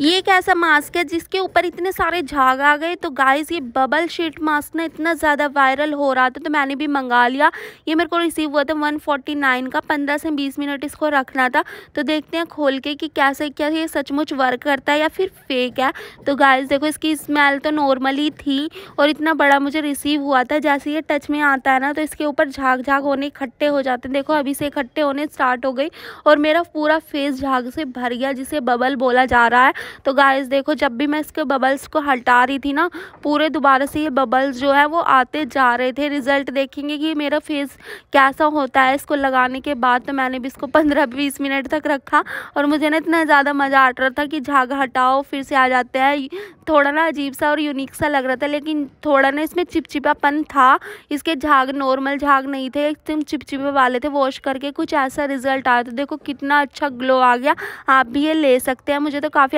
ये एक ऐसा मास्क है जिसके ऊपर इतने सारे झाग आ गए तो गाइस ये बबल शीट मास्क ना इतना ज़्यादा वायरल हो रहा था तो मैंने भी मंगा लिया ये मेरे को रिसीव हुआ था 149 का 15 से 20 मिनट इसको रखना था तो देखते हैं खोल के कि कैसे क्या ये सचमुच वर्क करता है या फिर फेक है तो गाइस देखो इसकी स्मेल तो नॉर्मली थी और इतना बड़ा मुझे रिसीव हुआ था जैसे ये टच में आता है ना तो इसके ऊपर झाग झाग होने इकट्ठे हो जाते हैं देखो अभी से इकट्ठे होने स्टार्ट हो गई और मेरा पूरा फेस झाग से भर गया जिसे बबल बोला जा रहा है तो गाइस देखो जब भी मैं इसके बबल्स को हटा रही थी ना पूरे दोबारा से ये बबल्स जो है वो आते जा रहे थे रिज़ल्ट देखेंगे कि मेरा फेस कैसा होता है इसको लगाने के बाद तो मैंने भी इसको पंद्रह बीस मिनट तक रखा और मुझे ना इतना ज़्यादा मज़ा आ रहा था कि झाग हटाओ फिर से आ जाते हैं थोड़ा ना अजीब सा और यूनिक सा लग रहा था लेकिन थोड़ा ना इसमें चिपचिपापन था इसके झाग नॉर्मल झाग नहीं थे एकदम चिपचिपे वाले थे वॉश करके कुछ ऐसा रिजल्ट आया तो देखो कितना अच्छा ग्लो आ गया आप भी ये ले सकते हैं मुझे तो काफ़ी